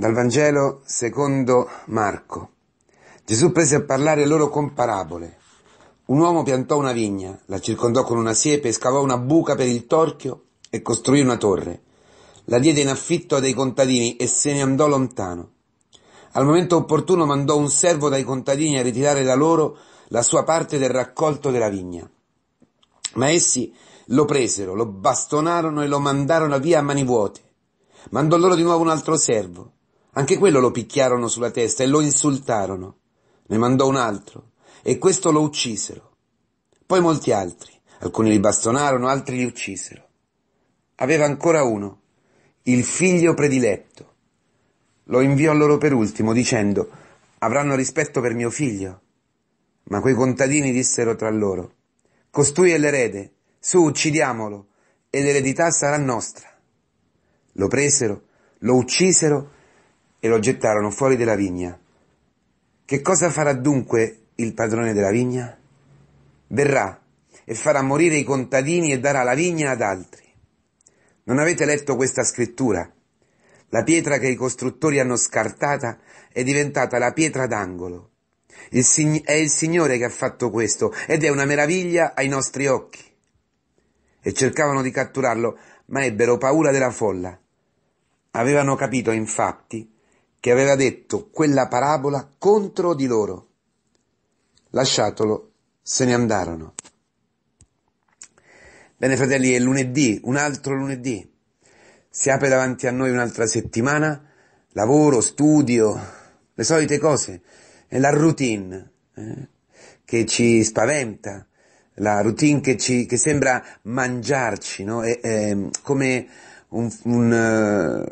Dal Vangelo secondo Marco. Gesù prese a parlare loro con parabole. Un uomo piantò una vigna, la circondò con una siepe, scavò una buca per il torchio e costruì una torre. La diede in affitto a dei contadini e se ne andò lontano. Al momento opportuno mandò un servo dai contadini a ritirare da loro la sua parte del raccolto della vigna. Ma essi lo presero, lo bastonarono e lo mandarono via a mani vuote. Mandò loro di nuovo un altro servo anche quello lo picchiarono sulla testa e lo insultarono. Ne mandò un altro e questo lo uccisero. Poi molti altri. Alcuni li bastonarono, altri li uccisero. Aveva ancora uno, il figlio prediletto. Lo inviò loro per ultimo, dicendo, avranno rispetto per mio figlio. Ma quei contadini dissero tra loro, costui è l'erede, su uccidiamolo, e l'eredità sarà nostra. Lo presero, lo uccisero e lo gettarono fuori della vigna. Che cosa farà dunque il padrone della vigna? Verrà e farà morire i contadini e darà la vigna ad altri. Non avete letto questa scrittura? La pietra che i costruttori hanno scartata è diventata la pietra d'angolo. Il sig- è il Signore che ha fatto questo ed è una meraviglia ai nostri occhi. E cercavano di catturarlo, ma ebbero paura della folla. Avevano capito, infatti, che aveva detto quella parabola contro di loro. Lasciatolo, se ne andarono. Bene fratelli, è lunedì, un altro lunedì. Si apre davanti a noi un'altra settimana, lavoro, studio, le solite cose, è la routine eh, che ci spaventa, la routine che, ci, che sembra mangiarci, no? è, è come, un, un,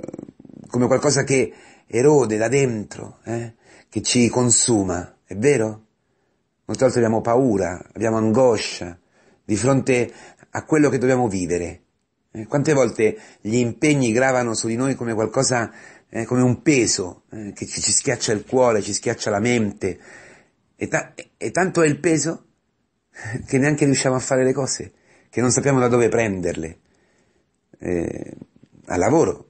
eh, come qualcosa che erode da dentro, eh, che ci consuma, è vero? Molte volte abbiamo paura, abbiamo angoscia di fronte a quello che dobbiamo vivere. Eh, quante volte gli impegni gravano su di noi come qualcosa, eh, come un peso, eh, che ci, ci, schiaccia il cuore, ci schiaccia la mente. E, ta- e tanto è il peso che neanche riusciamo a fare le cose, che non sappiamo da dove prenderle. Eh, al lavoro,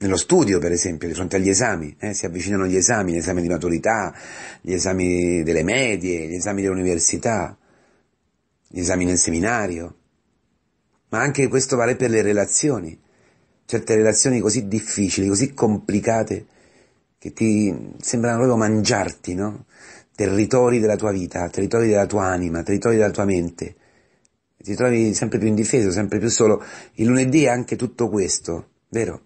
nello studio, per esempio, di fronte agli esami, eh, si avvicinano gli esami, gli esami di maturità, gli esami delle medie, gli esami dell'università, gli esami nel seminario, ma anche questo vale per le relazioni, certe relazioni così difficili, così complicate, che ti sembrano proprio mangiarti, no? Territori della tua vita, territori della tua anima, territori della tua mente. ti trovi sempre più indifeso, sempre più solo. Il lunedì è anche tutto questo, vero?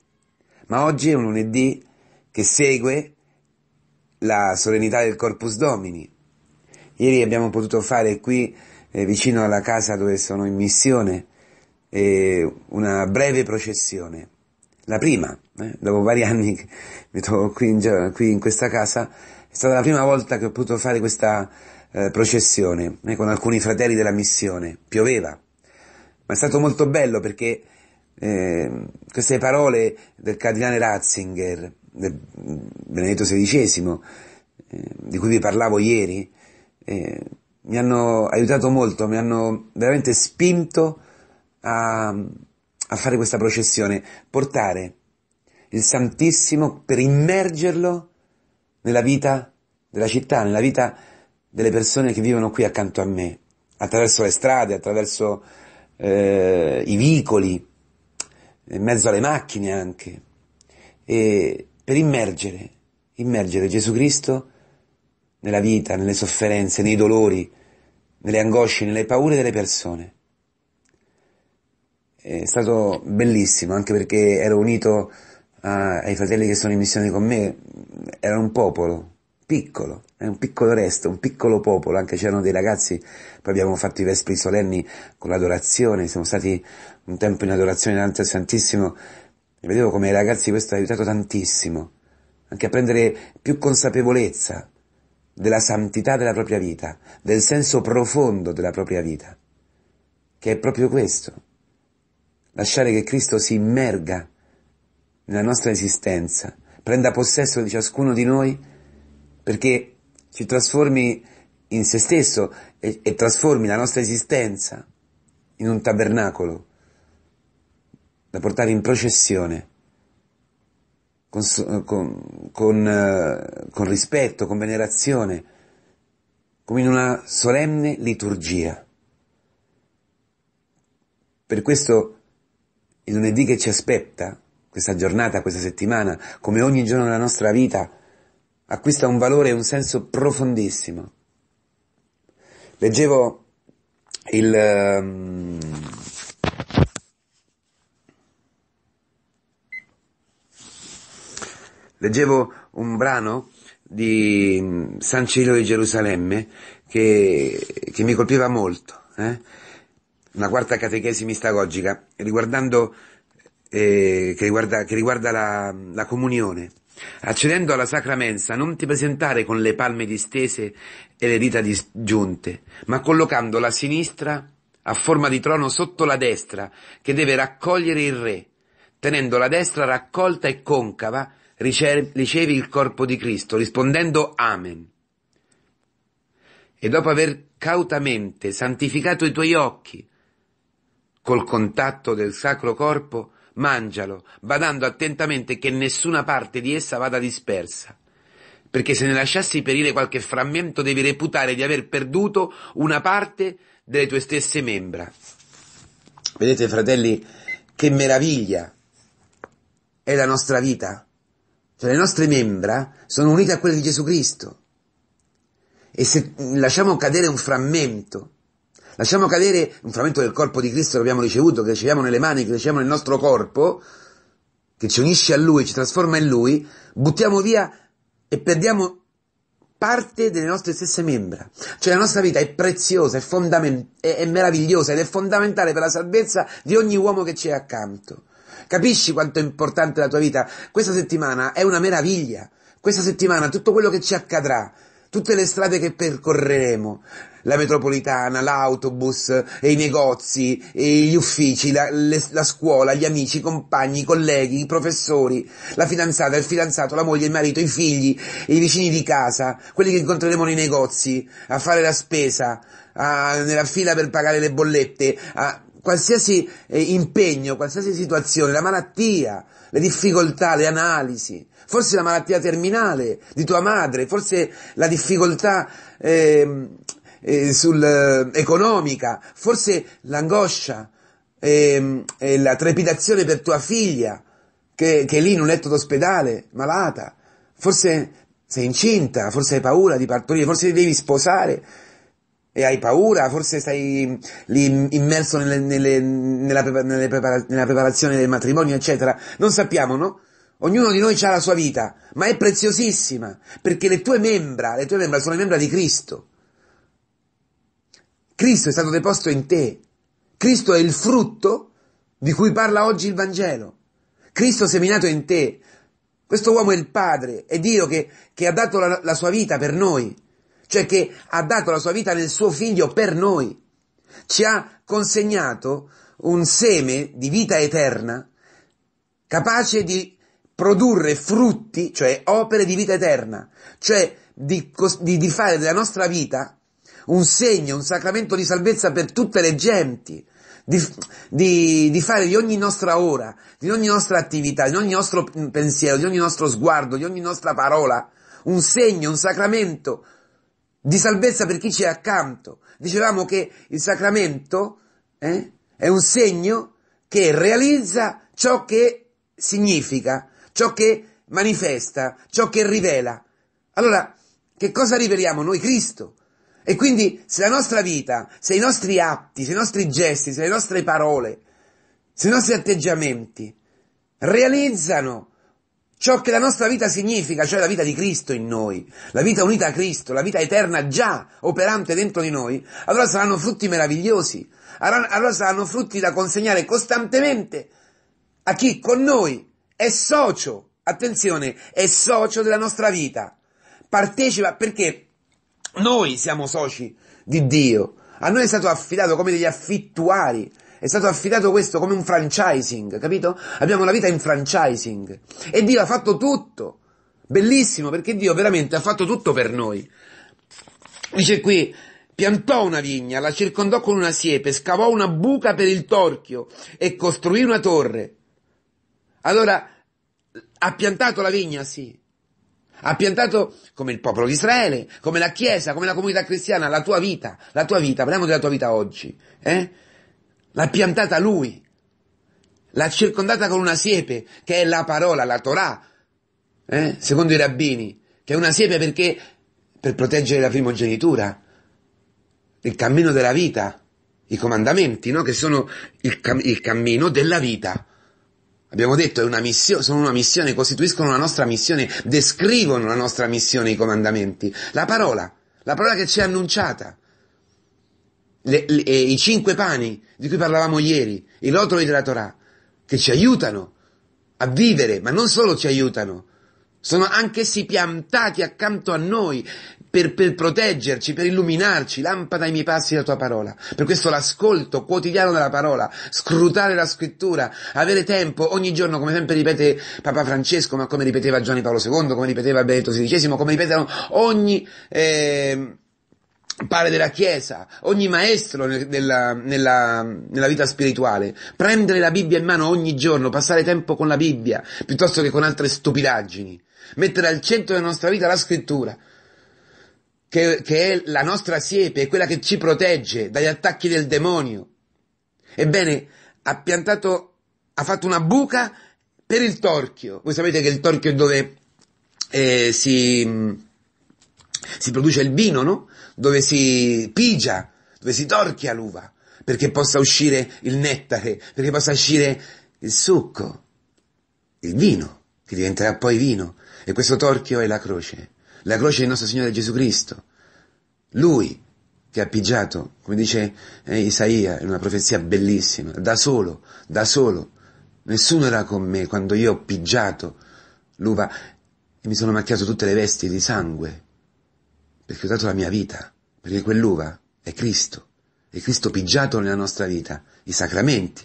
ma oggi è un lunedì che segue la solennità del Corpus Domini. Ieri abbiamo potuto fare qui, eh, vicino alla casa dove sono in missione, eh, una breve processione. La prima, eh, dopo vari anni che mi trovo qui in, qui in, questa casa, è stata la prima volta che ho potuto fare questa eh, processione eh, con alcuni fratelli della missione. Pioveva, ma è stato molto bello perché eh, queste parole del cardinale Ratzinger, del Benedetto XVI, eh, di cui vi parlavo ieri, eh, mi hanno aiutato molto, mi hanno veramente spinto a, a fare questa processione, portare il Santissimo per immergerlo nella vita della città, nella vita delle persone che vivono qui accanto a me, attraverso le strade, attraverso eh, i vicoli, in mezzo alle macchine anche, e per immergere, immergere Gesù Cristo nella vita, nelle sofferenze, nei dolori, nelle angosce, nelle paure delle persone. È stato bellissimo, anche perché ero unito a, eh, ai fratelli che sono in missione con me, erano un popolo, piccolo, è un piccolo resto, un piccolo popolo, anche c'erano dei ragazzi, poi abbiamo fatto i vespri solenni con l'adorazione, siamo stati un tempo in adorazione davanti al Santissimo e vedevo come i ragazzi questo ha aiutato tantissimo, anche a prendere più consapevolezza della santità della propria vita, del senso profondo della propria vita, che è proprio questo, lasciare che Cristo si immerga nella nostra esistenza, prenda possesso di ciascuno di noi, perché ci trasformi in se stesso e, e trasformi la nostra esistenza in un tabernacolo da portare in processione. Con, con, eh, con, rispetto, con venerazione, come in una solenne liturgia. Per questo il lunedì che ci aspetta, questa giornata, questa settimana, come ogni giorno della nostra vita, acquista un valore e un senso profondissimo. Leggevo il... Um, leggevo un brano di mm, San Ciro di Gerusalemme che, che mi colpiva molto, eh? una quarta catechesi mistagogica riguardando, eh, che riguarda, che riguarda la, la comunione. Accedendo alla sacra mensa non ti presentare con le palme distese e le dita disgiunte, ma collocando la sinistra a forma di trono sotto la destra, che deve raccogliere il re. Tenendo la destra raccolta e concava, ricevi il corpo di Cristo, rispondendo Amen. E dopo aver cautamente santificato i tuoi occhi col contatto del sacro corpo, mangialo, badando attentamente che nessuna parte di essa vada dispersa. Perché se ne lasciassi perire qualche frammento devi reputare di aver perduto una parte delle tue stesse membra. Vedete, fratelli, che meraviglia è la nostra vita. Cioè le nostre membra sono unite a quelle di Gesù Cristo. E se lasciamo cadere un frammento, lasciamo cadere un frammento del corpo di Cristo che abbiamo ricevuto, che riceviamo nelle mani, che riceviamo nel nostro corpo, che ci unisce a Lui, ci trasforma in Lui, buttiamo via e perdiamo parte delle nostre stesse membra. Cioè la nostra vita è preziosa, è, fondament- è, è meravigliosa ed è fondamentale per la salvezza di ogni uomo che ci è accanto. Capisci quanto è importante la tua vita? Questa settimana è una meraviglia. Questa settimana tutto quello che ci accadrà tutte le strade che percorreremo, la metropolitana, l'autobus, i negozi, gli uffici, la, le, la, scuola, gli amici, i compagni, i colleghi, i professori, la fidanzata, il fidanzato, la moglie, il marito, i figli, i vicini di casa, quelli che incontreremo nei negozi, a fare la spesa, a, nella fila per pagare le bollette, a qualsiasi eh, impegno, qualsiasi situazione, la malattia, le difficoltà, le analisi, forse la malattia terminale di tua madre, forse la difficoltà eh, eh, sul, eh, economica, forse l'angoscia ehm, e la trepidazione per tua figlia che, che è lì in un letto d'ospedale, malata, forse sei incinta, forse hai paura di partorire, forse devi sposare e hai paura, forse stai lì immerso nelle, nelle, nella, nella, preparazione del matrimonio, eccetera. Non sappiamo, no? Ognuno di noi ha la sua vita, ma è preziosissima, perché le tue membra, le tue membra sono le membra di Cristo. Cristo è stato deposto in te. Cristo è il frutto di cui parla oggi il Vangelo. Cristo seminato in te. Questo uomo è il Padre, è Dio che, che ha dato la, la sua vita per noi, cioè che ha dato la sua vita nel suo figlio per noi. Ci ha consegnato un seme di vita eterna capace di produrre frutti, cioè opere di vita eterna, cioè di, di, di fare della nostra vita un segno, un sacramento di salvezza per tutte le genti, di, di, di, fare di ogni nostra ora, di ogni nostra attività, di ogni nostro pensiero, di ogni nostro sguardo, di ogni nostra parola, un segno, un sacramento di salvezza per chi ci è accanto. Dicevamo che il sacramento eh, è un segno che realizza ciò che significa, ciò che manifesta, ciò che rivela. Allora, che cosa riveliamo noi? Cristo. E quindi se la nostra vita, se i nostri atti, se i nostri gesti, se le nostre parole, se i nostri atteggiamenti realizzano ciò che la nostra vita significa, cioè la vita di Cristo in noi, la vita unita a Cristo, la vita eterna già operante dentro di noi, allora saranno frutti meravigliosi, allora saranno frutti da consegnare costantemente a chi con noi è socio, attenzione, è socio della nostra vita, partecipa perché noi siamo soci di Dio, a noi è stato affidato come degli affittuari, è stato affidato questo come un franchising, capito? Abbiamo la vita in franchising e Dio ha fatto tutto, bellissimo perché Dio veramente ha fatto tutto per noi. Dice qui, piantò una vigna, la circondò con una siepe, scavò una buca per il torchio e costruì una torre. Allora, ha piantato la vigna, sì. Ha piantato, come il popolo di Israele, come la Chiesa, come la comunità cristiana, la tua vita, la tua vita, parliamo della tua vita oggi, eh? L'ha piantata lui. L'ha circondata con una siepe, che è la parola, la Torah, eh? Secondo i rabbini, che è una siepe perché, per proteggere la primogenitura, il cammino della vita, i comandamenti, no? Che sono il, cam- il cammino della vita. Abbiamo detto, missione, sono una missione, costituiscono la nostra missione, descrivono la nostra missione i comandamenti. La parola, la parola che ci è annunciata. Le, le, I cinque pani di cui parlavamo ieri, i rotoli della Torah, che ci aiutano a vivere, ma non solo ci aiutano, sono anch'essi piantati accanto a noi, per, per proteggerci, per illuminarci, lampada ai miei passi la tua parola. Per questo l'ascolto quotidiano della parola, scrutare la scrittura, avere tempo ogni giorno, come sempre ripete Papa Francesco, ma come ripeteva Giovanni Paolo II, come ripeteva Benedetto XVI, come ripetono ogni... Eh, padre della Chiesa, ogni maestro nella, nella, nella, vita spirituale, prendere la Bibbia in mano ogni giorno, passare tempo con la Bibbia, piuttosto che con altre stupidaggini, mettere al centro della nostra vita la scrittura, che, che è la nostra siepe, è quella che ci protegge dagli attacchi del demonio. Ebbene, ha piantato, ha fatto una buca per il torchio. Voi sapete che il torchio è dove eh, si, si produce il vino, no? Dove si pigia, dove si torchia l'uva, perché possa uscire il nettare, perché possa uscire il succo, il vino, che diventerà poi vino. E questo torchio è la croce la croce del Nostro Signore Gesù Cristo. Lui che ha pigiato, come dice eh, Isaia in una profezia bellissima, da solo, da solo. Nessuno era con me quando io ho pigiato l'uva e mi sono macchiato tutte le vesti di sangue, perché ho dato la mia vita, perché quell'uva è Cristo, è Cristo pigiato nella nostra vita, i sacramenti,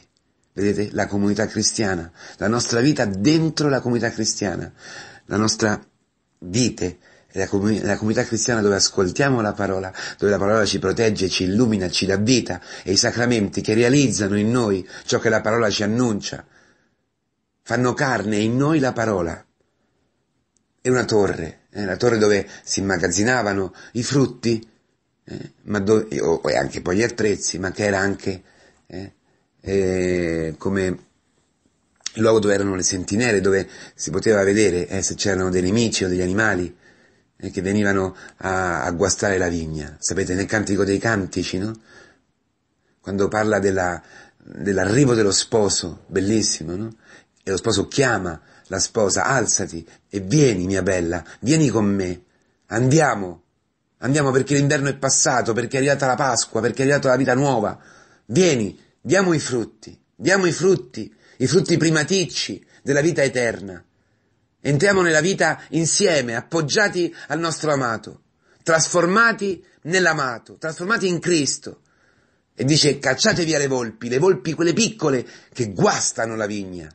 vedete, la comunità cristiana, la nostra vita dentro la comunità cristiana, la nostra vite la, comun- la, comunità cristiana dove ascoltiamo la parola, dove la parola ci protegge, ci illumina, ci dà vita e i sacramenti che realizzano in noi ciò che la parola ci annuncia, fanno carne in noi la parola. È una torre, eh, la torre dove si immagazzinavano i frutti eh, do- o- e anche poi gli attrezzi, ma che era anche eh, eh, come il luogo dove erano le sentinelle, dove si poteva vedere eh, se c'erano dei nemici o degli animali eh, che venivano a, a, guastare la vigna. Sapete, nel Cantico dei Cantici, no? Quando parla della, dell'arrivo dello sposo, bellissimo, no? E lo sposo chiama la sposa, alzati e vieni, mia bella, vieni con me, andiamo, andiamo perché l'inverno è passato, perché è arrivata la Pasqua, perché è arrivata la vita nuova. Vieni, diamo i frutti, diamo i frutti, i frutti primaticci della vita eterna. Entriamo nella vita insieme, appoggiati al nostro amato, trasformati nell'amato, trasformati in Cristo. E dice cacciate via le volpi, le volpi quelle piccole che guastano la vigna.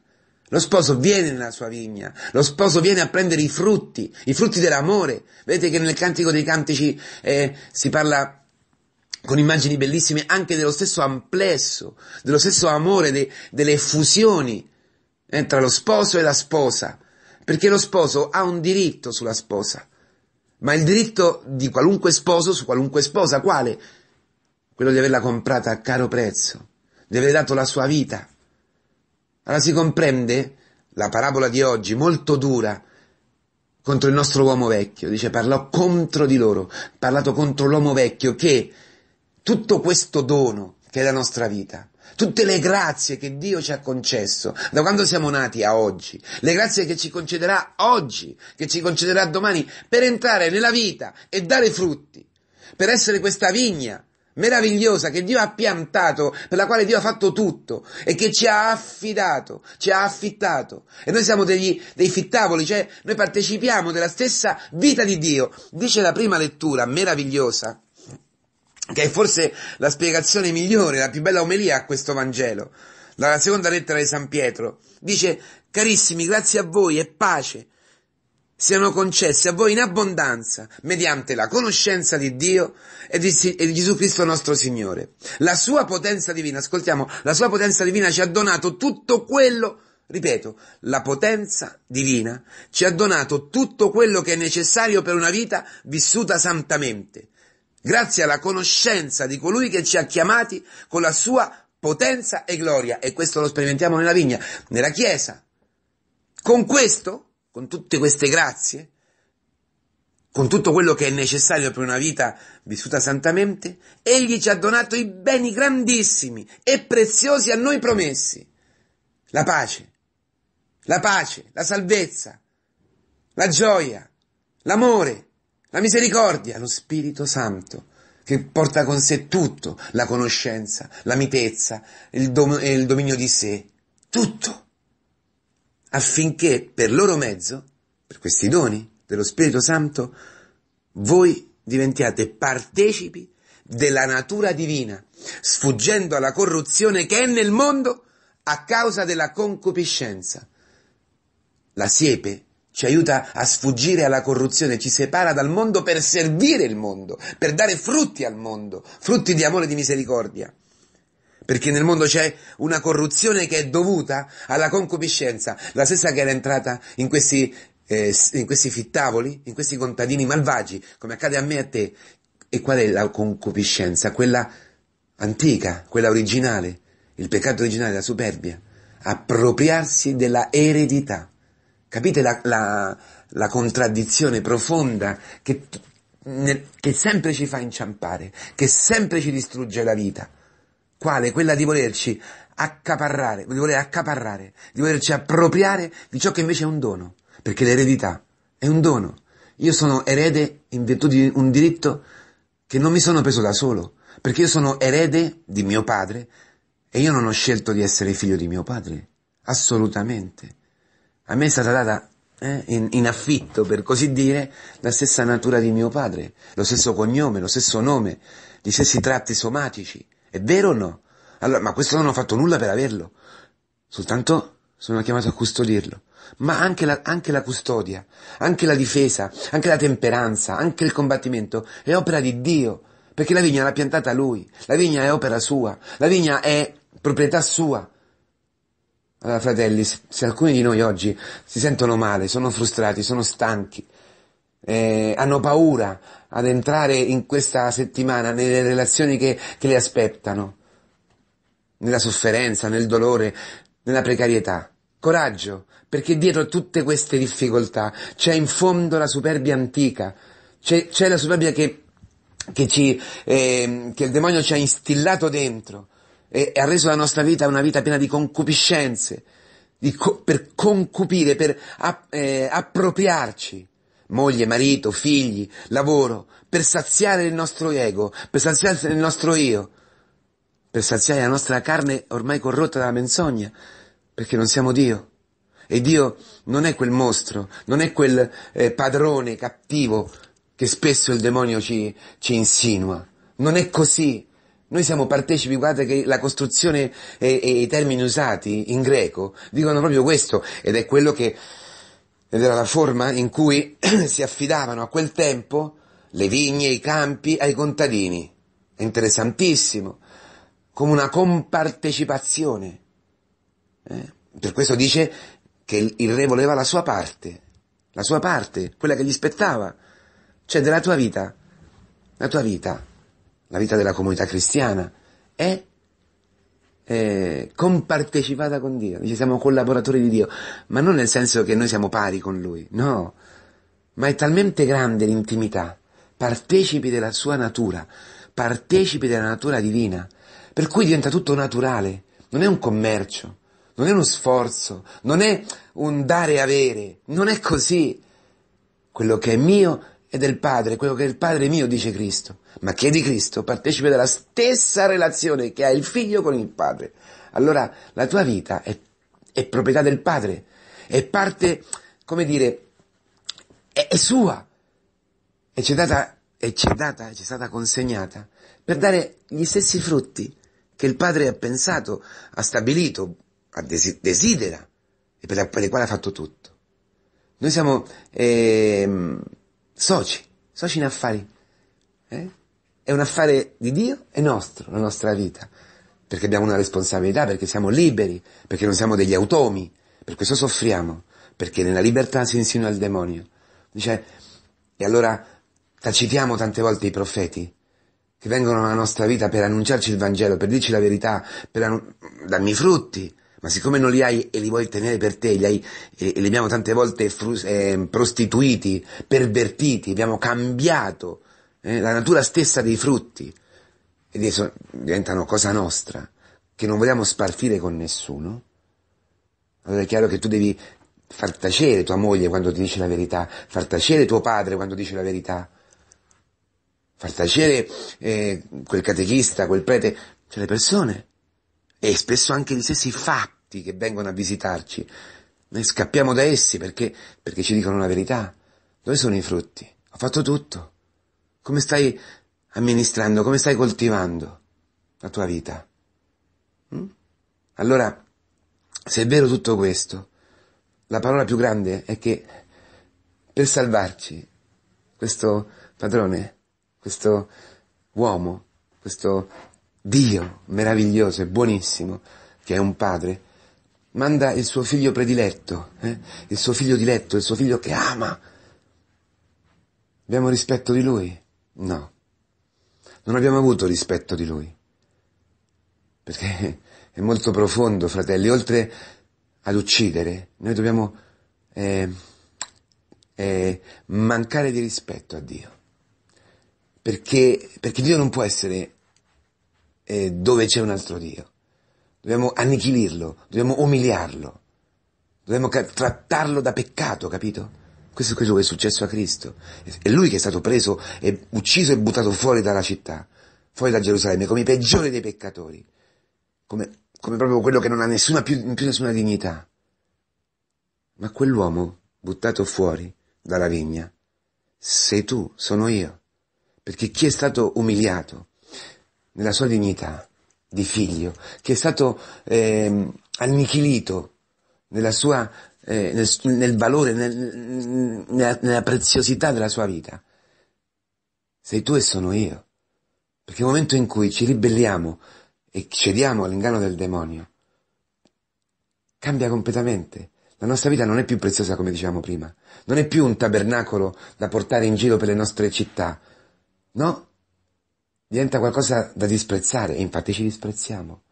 Lo sposo viene nella sua vigna, lo sposo viene a prendere i frutti, i frutti dell'amore. Vedete che nel Cantico dei Cantici eh, si parla con immagini bellissime anche dello stesso amplesso, dello stesso amore, de, delle fusioni eh, tra lo sposo e la sposa perché lo sposo ha un diritto sulla sposa, ma il diritto di qualunque sposo su qualunque sposa, quale? Quello di averla comprata a caro prezzo, di aver dato la sua vita. Allora si comprende la parabola di oggi, molto dura, contro il nostro uomo vecchio, dice parlò contro di loro, parlato contro l'uomo vecchio che tutto questo dono che è la nostra vita, tutte le grazie che Dio ci ha concesso da quando siamo nati a oggi, le grazie che ci concederà oggi, che ci concederà domani, per entrare nella vita e dare frutti, per essere questa vigna meravigliosa che Dio ha piantato, per la quale Dio ha fatto tutto e che ci ha affidato, ci ha affittato. E noi siamo degli, dei fittavoli, cioè noi partecipiamo della stessa vita di Dio. Dice la prima lettura meravigliosa che è forse la spiegazione migliore, la più bella omelia a questo Vangelo, dalla seconda lettera di San Pietro. Dice, carissimi, grazie a voi e pace siano concessi a voi in abbondanza, mediante la conoscenza di Dio e di, e di, Gesù Cristo nostro Signore. La sua potenza divina, ascoltiamo, la sua potenza divina ci ha donato tutto quello, ripeto, la potenza divina ci ha donato tutto quello che è necessario per una vita vissuta santamente, grazie alla conoscenza di colui che ci ha chiamati con la sua potenza e gloria. E questo lo sperimentiamo nella vigna, nella Chiesa. Con questo, con tutte queste grazie, con tutto quello che è necessario per una vita vissuta santamente, Egli ci ha donato i beni grandissimi e preziosi a noi promessi. La pace, la pace, la salvezza, la gioia, l'amore, la misericordia, lo Spirito Santo, che porta con sé tutto, la conoscenza, la mitezza, il, dom- il dominio di sé, tutto, affinché per loro mezzo, per questi doni dello Spirito Santo, voi diventiate partecipi della natura divina, sfuggendo alla corruzione che è nel mondo a causa della concupiscenza. La siepe ci aiuta a sfuggire alla corruzione, ci separa dal mondo per servire il mondo, per dare frutti al mondo, frutti di amore e di misericordia. Perché nel mondo c'è una corruzione che è dovuta alla concupiscenza, la stessa che era entrata in questi, eh, in questi fittavoli, in questi contadini malvagi, come accade a me e a te. E qual è la concupiscenza? Quella antica, quella originale, il peccato originale, la superbia, appropriarsi della eredità. Capite la, la, la contraddizione profonda che, che sempre ci fa inciampare, che sempre ci distrugge la vita? Quale? Quella di volerci accaparrare, di voler accaparrare, di volerci appropriare di ciò che invece è un dono, perché l'eredità è un dono. Io sono erede in virtù di un diritto che non mi sono preso da solo, perché io sono erede di mio padre e io non ho scelto di essere figlio di mio padre, assolutamente. A me è stata data eh, in, in, affitto, per così dire, la stessa natura di mio padre, lo stesso cognome, lo stesso nome, gli stessi tratti somatici. È vero o no? Allora, ma questo non ho fatto nulla per averlo, soltanto sono chiamato a custodirlo. Ma anche la, anche la custodia, anche la difesa, anche la temperanza, anche il combattimento è opera di Dio, perché la vigna l'ha piantata lui, la vigna è opera sua, la vigna è proprietà sua. Allora, fratelli, se alcuni di noi oggi si sentono male, sono frustrati, sono stanchi, eh, hanno paura ad entrare in questa settimana nelle relazioni che, che le aspettano, nella sofferenza, nel dolore, nella precarietà. Coraggio, perché dietro tutte queste difficoltà c'è in fondo la superbia antica, c'è, c'è la superbia che, che, ci, eh, che il demonio ci ha instillato dentro e, e ha reso la nostra vita una vita piena di concupiscenze, di co- per concupire, per a- eh, appropriarci moglie, marito, figli, lavoro, per saziare il nostro ego, per saziare il nostro io, per saziare la nostra carne ormai corrotta dalla menzogna, perché non siamo Dio. E Dio non è quel mostro, non è quel eh, padrone cattivo che spesso il demonio ci, ci insinua. Non è così. Noi siamo partecipi, guardate che la costruzione e, e i termini usati in greco dicono proprio questo ed è quello che ed era la forma in cui si affidavano a quel tempo le vigne, i campi ai contadini. È interessantissimo, come una compartecipazione. Eh? Per questo dice che il re voleva la sua parte, la sua parte, quella che gli spettava, cioè della tua vita, la tua vita la vita della comunità cristiana, è eh, compartecipata con Dio, dice siamo collaboratori di Dio, ma non nel senso che noi siamo pari con Lui, no, ma è talmente grande l'intimità, partecipi della sua natura, partecipi della natura divina, per cui diventa tutto naturale, non è un commercio, non è uno sforzo, non è un dare e avere, non è così. Quello che è mio e del Padre, quello che il Padre mio, dice Cristo, ma che di Cristo partecipe della stessa relazione che ha il Figlio con il Padre. Allora la tua vita è, è proprietà del Padre, è parte, come dire, è, è sua, e ci è data, e c'è data, c'è stata consegnata per dare gli stessi frutti che il Padre ha pensato, ha stabilito, ha desi- desidera e per, per le quali ha fatto tutto. Noi siamo... Eh, soci, soci in affari. Eh? È un affare di Dio e nostro, la nostra vita, perché abbiamo una responsabilità, perché siamo liberi, perché non siamo degli automi, per questo soffriamo, perché nella libertà si insinua il demonio. Dice, e allora tacitiamo tante volte i profeti che vengono alla nostra vita per annunciarci il Vangelo, per dirci la verità, per annu- darmi frutti, ma siccome non li hai e li vuoi tenere per te, li, hai, e li abbiamo tante volte frus- eh, prostituiti, pervertiti, abbiamo cambiato eh, la natura stessa dei frutti e adesso diventano cosa nostra, che non vogliamo spartire con nessuno, allora è chiaro che tu devi far tacere tua moglie quando ti dice la verità, far tacere tuo padre quando dice la verità, far tacere eh, quel catechista, quel prete, cioè le persone e spesso anche gli stessi fatti morti che vengono a visitarci. Noi scappiamo da essi perché, perché ci dicono la verità. Dove sono i frutti? Ho fatto tutto. Come stai amministrando, come stai coltivando la tua vita? Mm? Allora, se è vero tutto questo, la parola più grande è che per salvarci, questo padrone, questo uomo, questo Dio meraviglioso e buonissimo, che è un padre, manda il suo figlio prediletto, eh? il suo figlio diletto, il suo figlio che ama. Abbiamo rispetto di lui? No, non abbiamo avuto rispetto di lui, perché è molto profondo, fratelli, oltre ad uccidere, noi dobbiamo eh, eh, mancare di rispetto a Dio, perché, perché Dio non può essere eh, dove c'è un altro Dio dobbiamo annichilirlo, dobbiamo umiliarlo, dobbiamo ca- trattarlo da peccato, capito? Questo è quello che è successo a Cristo. È lui che è stato preso, è ucciso e buttato fuori dalla città, fuori da Gerusalemme, come i peggiori dei peccatori, come, come proprio quello che non ha nessuna più, più nessuna dignità. Ma quell'uomo, buttato fuori dalla vigna, sei tu, sono io. Perché chi è stato umiliato nella sua dignità, di figlio, che è stato eh, annichilito nella sua, eh, nel, nel, valore, nel, nella, nella preziosità della sua vita. Sei tu e sono io. Perché il momento in cui ci ribelliamo e cediamo all'inganno del demonio, cambia completamente. La nostra vita non è più preziosa come dicevamo prima, non è più un tabernacolo da portare in giro per le nostre città. No, diventa qualcosa da disprezzare e infatti ci disprezziamo.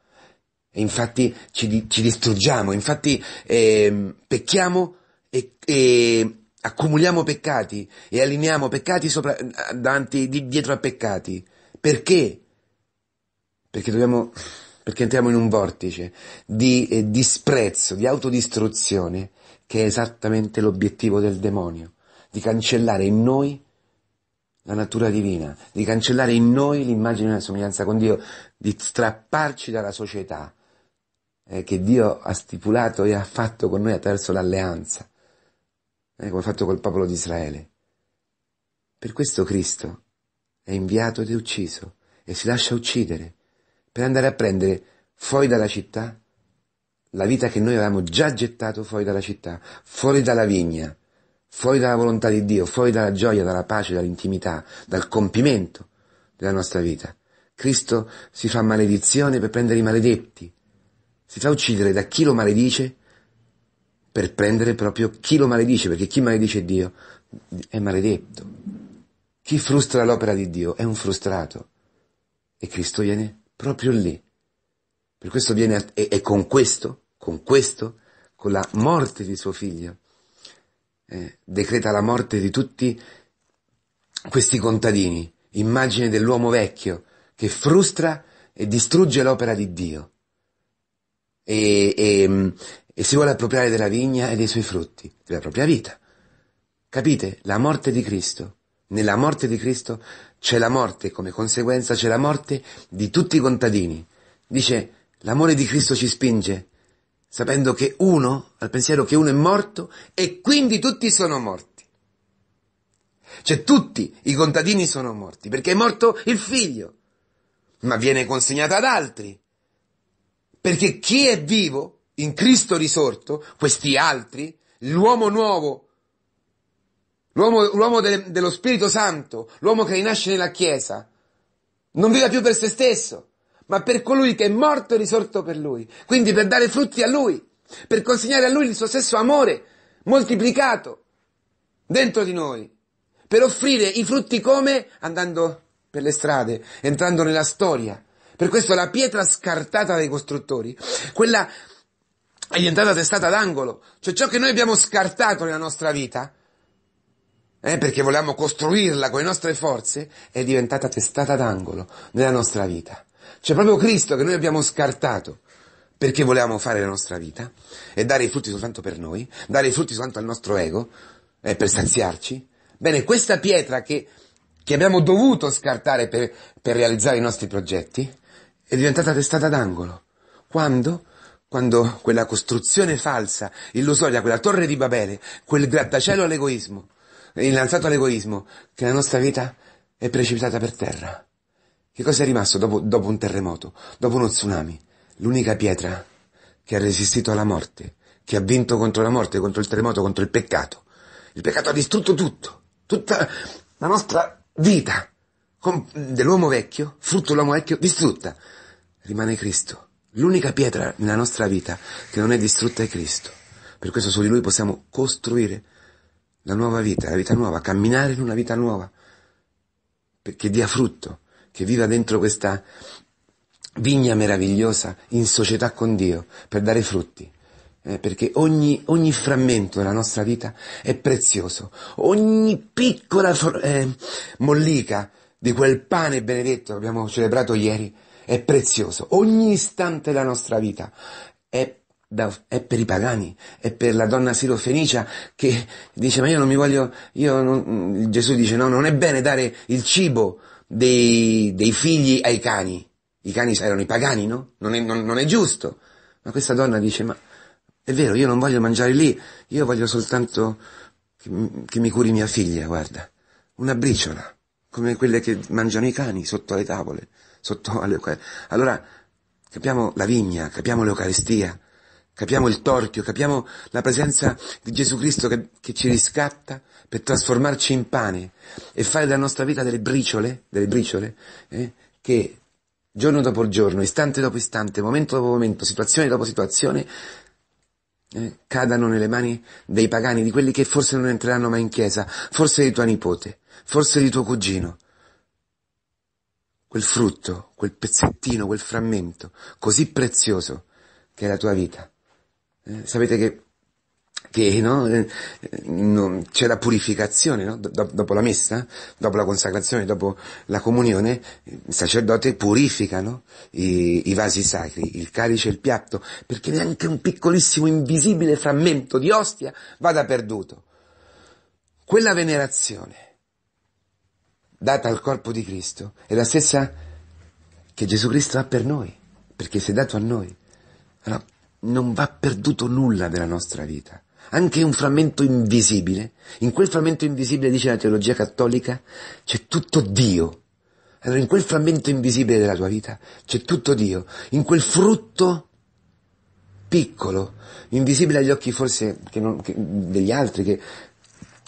E infatti ci, ci distruggiamo, infatti eh, pecchiamo e, e, accumuliamo peccati e allineiamo peccati sopra, davanti, di, dietro a peccati. Perché? Perché dobbiamo, perché entriamo in un vortice di eh, disprezzo, di autodistruzione, che è esattamente l'obiettivo del demonio, di cancellare in noi la natura divina, di cancellare in noi l'immagine e la somiglianza con Dio, di strapparci dalla società eh, che Dio ha stipulato e ha fatto con noi attraverso l'alleanza, eh, come ha fatto col popolo di Israele. Per questo Cristo è inviato ed è ucciso e si lascia uccidere per andare a prendere fuori dalla città la vita che noi avevamo già gettato fuori dalla città, fuori dalla vigna fuori dalla volontà di Dio, fuori dalla gioia, dalla pace, dall'intimità, dal compimento della nostra vita. Cristo si fa maledizione per prendere i maledetti, si fa uccidere da chi lo maledice per prendere proprio chi lo maledice, perché chi maledice Dio è maledetto. Chi frustra l'opera di Dio è un frustrato e Cristo viene proprio lì. Per questo viene, e, e con questo, con questo, con la morte di suo figlio, eh, decreta la morte di tutti questi contadini, immagine dell'uomo vecchio che frustra e distrugge l'opera di Dio e, e, mm, e si vuole appropriare della vigna e dei suoi frutti, della propria vita. Capite? La morte di Cristo. Nella morte di Cristo c'è la morte, come conseguenza c'è la morte di tutti i contadini. Dice, l'amore di Cristo ci spinge sapendo che uno, al pensiero che uno è morto, e quindi tutti sono morti. Cioè tutti i contadini sono morti, perché è morto il figlio, ma viene consegnato ad altri. Perché chi è vivo in Cristo risorto, questi altri, l'uomo nuovo, l'uomo, l'uomo de, dello Spirito Santo, l'uomo che rinasce nella Chiesa, non vive più per se stesso, ma per colui che è morto e risorto per lui. Quindi per dare frutti a lui, per consegnare a lui il suo stesso amore moltiplicato dentro di noi, per offrire i frutti come andando per le strade, entrando nella storia. Per questo la pietra scartata dai costruttori, quella è diventata testata d'angolo, cioè ciò che noi abbiamo scartato nella nostra vita, eh, perché volevamo costruirla con le nostre forze, è diventata testata d'angolo nella nostra vita. C'è proprio Cristo che noi abbiamo scartato perché volevamo fare la nostra vita e dare i frutti soltanto per noi, dare i frutti soltanto al nostro ego, eh, per saziarci. Bene, questa pietra che, che abbiamo dovuto scartare per, per realizzare i nostri progetti è diventata testata d'angolo. Quando? Quando quella costruzione falsa, illusoria, quella torre di Babele, quel grattacielo all'egoismo, innalzato all'egoismo, che la nostra vita è precipitata per terra. Che cosa è rimasto dopo, dopo un terremoto, dopo uno tsunami? L'unica pietra che ha resistito alla morte, che ha vinto contro la morte, contro il terremoto, contro il peccato. Il peccato ha distrutto tutto, tutta la nostra vita dell'uomo vecchio, frutto dell'uomo vecchio, distrutta. Rimane Cristo. L'unica pietra nella nostra vita che non è distrutta è Cristo. Per questo su di Lui possiamo costruire la nuova vita, la vita nuova, camminare in una vita nuova, che dia frutto che viva dentro questa vigna meravigliosa in società con Dio per dare frutti. Eh, perché ogni, ogni, frammento della nostra vita è prezioso, ogni piccola eh, mollica di quel pane benedetto che abbiamo celebrato ieri è prezioso, ogni istante della nostra vita è, da, è per i pagani, è per la donna sirofenicia che dice ma io non mi voglio, io non, Gesù dice no, non è bene dare il cibo dei, dei figli ai cani. I cani erano i pagani, no? Non è, non, non è giusto. Ma questa donna dice, ma è vero, io non voglio mangiare lì, io voglio soltanto che, che mi curi mia figlia, guarda. Una briciola, come quelle che mangiano i cani sotto le tavole, sotto alle... Allora, capiamo la vigna, capiamo l'Eucaristia, capiamo il torchio, capiamo la presenza di Gesù Cristo che, che ci riscatta per trasformarci in pane e fare della nostra vita delle briciole, delle briciole eh, che giorno dopo giorno, istante dopo istante, momento dopo momento, situazione dopo situazione, eh, cadano nelle mani dei pagani, di quelli che forse non entreranno mai in chiesa, forse di tua nipote, forse di tuo cugino. Quel frutto, quel pezzettino, quel frammento così prezioso che è la tua vita. Eh, sapete che che no, eh, non, c'è la purificazione no? Do, dopo la messa, dopo la consacrazione, dopo la comunione, il sacerdote purifica no? I, I, vasi sacri, il calice e il piatto, perché neanche un piccolissimo invisibile frammento di ostia vada perduto. Quella venerazione data al corpo di Cristo è la stessa che Gesù Cristo ha per noi, perché si è dato a noi. Allora, non va perduto nulla della nostra vita anche un frammento invisibile, in quel frammento invisibile, dice la teologia cattolica, c'è tutto Dio. Allora in quel frammento invisibile della tua vita c'è tutto Dio, in quel frutto piccolo, invisibile agli occhi forse che non, che, degli altri, che,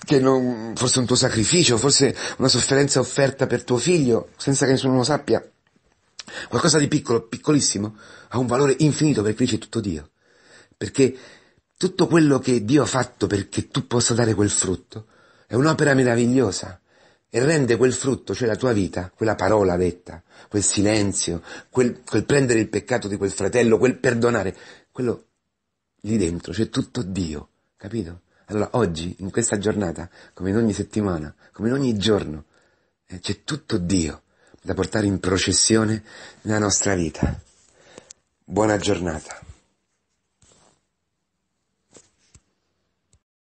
che non, forse un tuo sacrificio, forse una sofferenza offerta per tuo figlio, senza che nessuno lo sappia, qualcosa di piccolo, piccolissimo, ha un valore infinito perché lì c'è tutto Dio. Perché tutto quello che Dio ha fatto perché tu possa dare quel frutto è un'opera meravigliosa e rende quel frutto, cioè la tua vita, quella parola detta, quel silenzio, quel, quel prendere il peccato di quel fratello, quel perdonare, quello lì dentro c'è cioè tutto Dio, capito? Allora oggi, in questa giornata, come in ogni settimana, come in ogni giorno, eh, c'è tutto Dio da portare in processione nella nostra vita. Buona giornata.